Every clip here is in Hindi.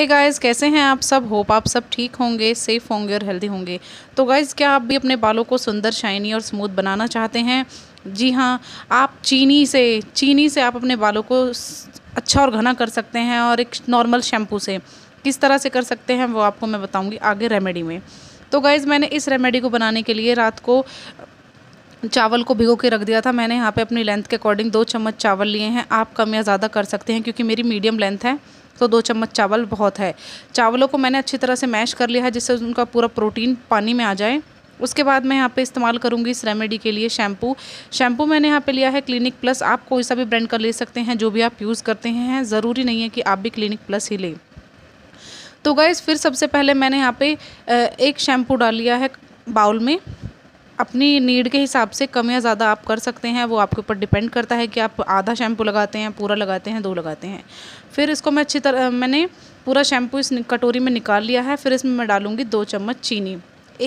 हे hey गाइस कैसे हैं आप सब होप आप सब ठीक होंगे सेफ़ होंगे और हेल्दी होंगे तो गाइस क्या आप भी अपने बालों को सुंदर शाइनी और स्मूथ बनाना चाहते हैं जी हाँ आप चीनी से चीनी से आप अपने बालों को अच्छा और घना कर सकते हैं और एक नॉर्मल शैम्पू से किस तरह से कर सकते हैं वो आपको मैं बताऊँगी आगे रेमेडी में तो गाइज़ मैंने इस रेमेडी को बनाने के लिए रात को चावल को भिगो के रख दिया था मैंने यहाँ पे अपनी लेंथ के अकॉर्डिंग दो चम्मच चावल लिए हैं आप कम या ज़्यादा कर सकते हैं क्योंकि मेरी मीडियम लेंथ है तो दो चम्मच चावल बहुत है चावलों को मैंने अच्छी तरह से मैश कर लिया है जिससे उनका पूरा प्रोटीन पानी में आ जाए उसके बाद मैं यहाँ पे इस्तेमाल करूँगी इस रेमेडी के लिए शैम्पू शैम्पू मैंने यहाँ पे लिया है क्लिनिक प्लस आप कोई सा भी ब्रांड का ले सकते हैं जो भी आप यूज़ करते हैं ज़रूरी नहीं है कि आप भी क्लिनिक प्लस ही लें तो गाइज़ फिर सबसे पहले मैंने यहाँ पे एक शैम्पू डाल लिया है बाउल में अपनी नीड के हिसाब से कम या ज़्यादा आप कर सकते हैं वो आपके ऊपर डिपेंड करता है कि आप आधा शैम्पू लगाते हैं पूरा लगाते हैं दो लगाते हैं फिर इसको मैं अच्छी तरह मैंने पूरा शैम्पू इस कटोरी में निकाल लिया है फिर इसमें मैं डालूँगी दो चम्मच चीनी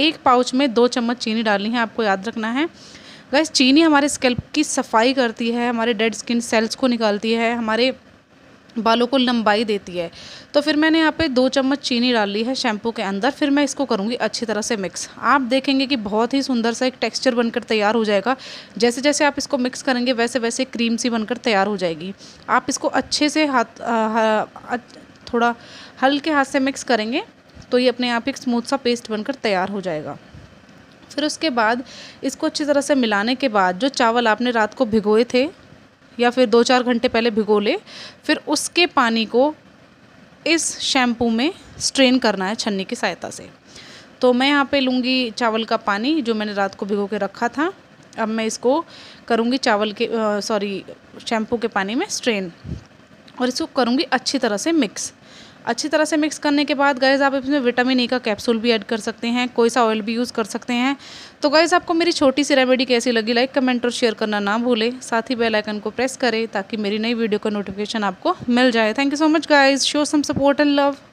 एक पाउच में दो चम्मच चीनी डालनी है आपको याद रखना है गैस चीनी हमारे स्कैल्प की सफाई करती है हमारे डेड स्किन सेल्स को निकालती है हमारे बालों को लंबाई देती है तो फिर मैंने यहाँ पे दो चम्मच चीनी डाल ली है शैम्पू के अंदर फिर मैं इसको करूँगी अच्छी तरह से मिक्स आप देखेंगे कि बहुत ही सुंदर सा एक टेक्सचर बनकर तैयार हो जाएगा जैसे जैसे आप इसको मिक्स करेंगे वैसे वैसे क्रीम सी बनकर तैयार हो जाएगी आप इसको अच्छे से हाथ थोड़ा हल्के हाथ से मिक्स करेंगे तो ये अपने आप एक स्मूथ सा पेस्ट बनकर तैयार हो जाएगा फिर उसके बाद इसको अच्छी तरह से मिलाने के बाद जो चावल आपने रात को भिगोए थे या फिर दो चार घंटे पहले भिगो ले फिर उसके पानी को इस शैम्पू में स्ट्रेन करना है छन्नी की सहायता से तो मैं यहाँ पे लूँगी चावल का पानी जो मैंने रात को भिगो के रखा था अब मैं इसको करूँगी चावल के सॉरी शैम्पू के पानी में स्ट्रेन और इसको करूँगी अच्छी तरह से मिक्स अच्छी तरह से मिक्स करने के बाद गैस आप इसमें विटामिन ई e का कैप्सूल भी ऐड कर सकते हैं कोई सा ऑयल भी यूज़ कर सकते हैं तो गैस आपको मेरी छोटी सी रेमेडी कैसी लगी लाइक कमेंट और शेयर करना ना भूलें साथ ही बेल आइकन को प्रेस करें ताकि मेरी नई वीडियो का नोटिफिकेशन आपको मिल जाए thank you so much guys show some support and love